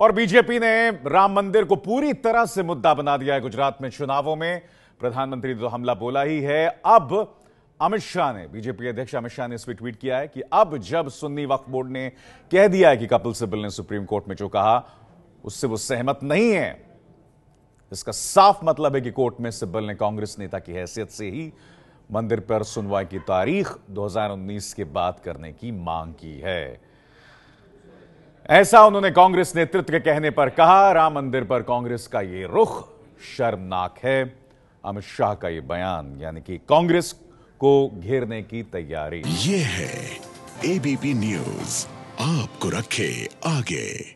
और बीजेपी ने राम मंदिर को पूरी तरह से मुद्दा बना दिया है गुजरात में चुनावों में प्रधानमंत्री तो हमला बोला ही है अब अमित शाह ने बीजेपी अध्यक्ष अमित शाह ने इस ट्वीट किया है कि अब जब सुन्नी वक्फ बोर्ड ने कह दिया है कि कपिल सिब्बल ने सुप्रीम कोर्ट में जो कहा उससे वो सहमत नहीं है इसका साफ मतलब है कि कोर्ट में सिब्बल ने कांग्रेस नेता की हैसियत से ही मंदिर पर सुनवाई की तारीख 2019 के बाद करने की मांग की है ऐसा उन्होंने कांग्रेस नेतृत्व के कहने पर कहा राम मंदिर पर कांग्रेस का यह रुख शर्मनाक है अमित शाह का यह बयान यानी कि कांग्रेस को घेरने की तैयारी यह है एबीपी न्यूज आपको रखे आगे